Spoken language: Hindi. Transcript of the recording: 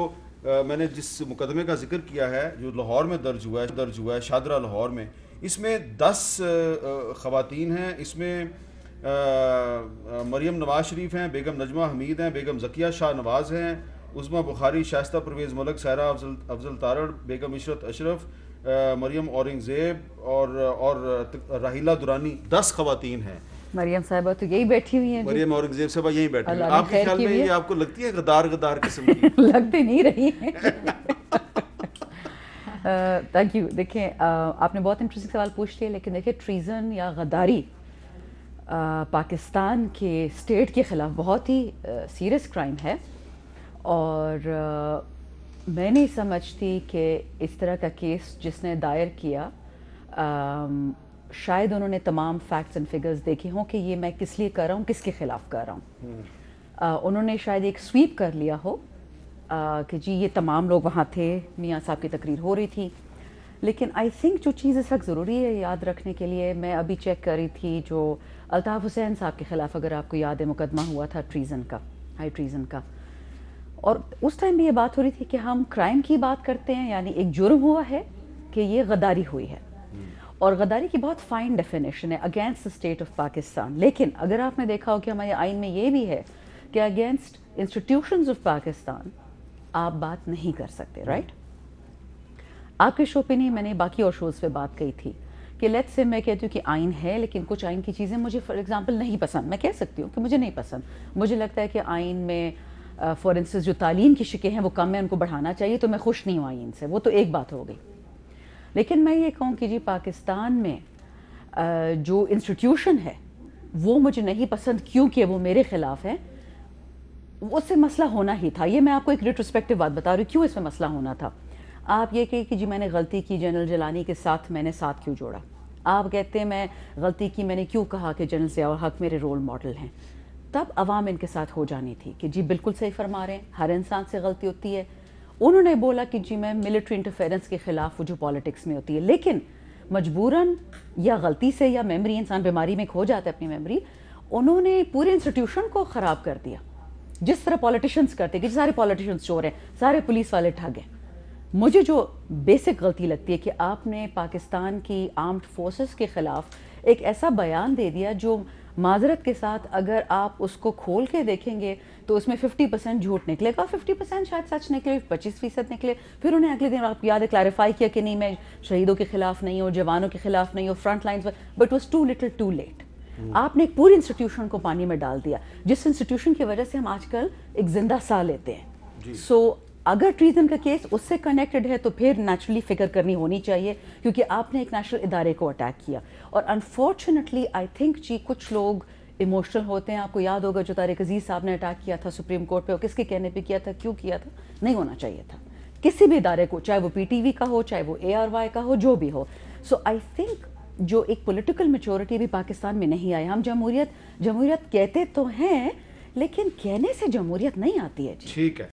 तो मैंने जिस मुकदमे का जिक्र किया है जो लाहौर में दर्ज हुआ है दर्ज हुआ है शादरा लाहौर में इसमें दस खवतिन हैं इसमें मरियम नवाज शरीफ हैं बेगम नजमा हमीद हैं बेगम जकिया शाह नवाज़ हैं उज़मा बुखारी शाइस्ता परवेज़ मलक सहरा अफजल अफजल तारण बेगम इशरत अशरफ मरियम औरंगज़ेब और और राहिला दुरानी दस खवतिन हैं मरियम साहबा तो यही बैठी हुई हैं मरियम औरंगजेब साहबा यही बैठी हुई आपके ख्याल में ये आपको लगती है गदार गदार किस्म की लगती नहीं रही है थैंक यू देखें आपने बहुत इंटरेस्टिंग सवाल पूछ लिए लेकिन देखिए ट्रीज़न या गदारी पाकिस्तान के स्टेट के ख़िलाफ़ बहुत ही सीरियस क्राइम है और मैं नहीं समझती कि इस तरह का केस जिसने दायर किया शायद उन्होंने तमाम फैक्ट्स एंड फिगर्स देखे हों कि ये मैं किस लिए कर रहा हूँ किसके ख़िलाफ़ कर रहा हूँ हम्म। उन्होंने शायद एक स्वीप कर लिया हो आ, कि जी ये तमाम लोग वहाँ थे मियाँ साहब की तकरीर हो रही थी लेकिन आई थिंक जो चीज़ इस वक्त ज़रूरी है याद रखने के लिए मैं अभी चेक कर रही थी जो अलताफ़ हुसैन साहब के ख़िलाफ़ अगर आपको याद है मुकदमा हुआ था ट्रीज़न का हाई ट्रीज़न का और उस टाइम भी ये बात हो रही थी कि हम क्राइम की बात करते हैं यानी एक जुर्म हुआ है कि ये गदारी हुई है और गद्दारी की बहुत फाइन डेफिनेशन है against the state of Pakistan लेकिन अगर आपने देखा हो कि हमारे आइन में ये भी है कि अगेंस्ट इंस्टीट्यूशन ऑफ पाकिस्तान आप बात नहीं कर सकते राइट आपके शो पे नहीं मैंने बाकी और शोज़ पे बात कही थी कि लेट्स से मैं कहती हूँ कि आइन है लेकिन कुछ आइन की चीज़ें मुझे फॉर एग्जांपल नहीं पसंद मैं कह सकती हूँ कि मुझे नहीं पसंद मुझे लगता है कि आइन में फॉर uh, इंस्टेंस जो तालीम की शिकें हैं वो कम है उनको बढ़ाना चाहिए तो मैं खुश नहीं हूँ आइन से वो तो एक बात हो गई लेकिन मैं ये कहूँ कि जी पाकिस्तान में जो इंस्टीट्यूशन है वो मुझे नहीं पसंद क्योंकि वो मेरे ख़िलाफ़ है उससे मसला होना ही था ये मैं आपको एक रिट्रोस्पेक्टिव बात बता रही हूँ क्यों इसमें मसला होना था आप ये कहे कि जी मैंने गलती की जनरल जलानी के साथ मैंने साथ क्यों जोड़ा आप कहते हैं मैं गलती की मैंने क्यों कहा कि जनरल सियावर हक मेरे रोल मॉडल हैं तब आवाम इनके साथ हो जानी थी कि जी बिल्कुल सही फरमा रहे हैं हर इंसान से गलती होती है उन्होंने बोला कि जी मैं मिलिट्री इंटरफेरेंस के खिलाफ जो पॉलिटिक्स में होती है लेकिन मजबूरन या गलती से या मेमोरी इंसान बीमारी में खो जाता है अपनी मेमोरी उन्होंने पूरे इंस्टीट्यूशन को ख़राब कर दिया जिस तरह पॉलिटिशियंस करते कि सारे पॉलिटिशियंस चोर हैं सारे पुलिस वाले ठग हैं मुझे जो बेसिक गलती लगती है कि आपने पाकिस्तान की आर्म्ड फोर्सेस के ख़िलाफ़ एक ऐसा बयान दे दिया जो माजरत के साथ अगर आप उसको खोल के देखेंगे तो उसमें 50 परसेंट झूठ निकलेगा 50 परसेंट शायद सच निकले 25 फीसद निकले फिर उन्हें अगले दिन आप याद क्लैरिफाई किया कि नहीं मैं शहीदों के खिलाफ नहीं हूँ जवानों के खिलाफ नहीं हूँ front line but was too little too late आपने एक पूरी इंस्टीट्यूशन को पानी में डाल दिया जिस इंस्टीट्यूशन की वजह से हम आजकल एक जिंदा सा लेते हैं सो so, अगर ट्रीजन का केस उससे कनेक्टेड है तो फिर नेचुरली फिगर करनी होनी चाहिए क्योंकि आपने एक नेशनल इदारे को अटैक किया और अनफॉर्चुनेटली आई थिंक जी कुछ लोग इमोशनल होते हैं आपको याद होगा जो तारिक अजीज़ साहब ने अटैक किया था सुप्रीम कोर्ट पे और किसके कहने पे किया था क्यों किया था नहीं होना चाहिए था किसी भी इदारे को चाहे वो पीटीवी का हो चाहे वो एआरवाई का हो जो भी हो सो आई थिंक जो एक पॉलिटिकल मेचोरिटी भी पाकिस्तान में नहीं आई हम जमहूरियत जमहूरियत कहते तो हैं लेकिन कहने से जमहूरियत नहीं आती है ठीक है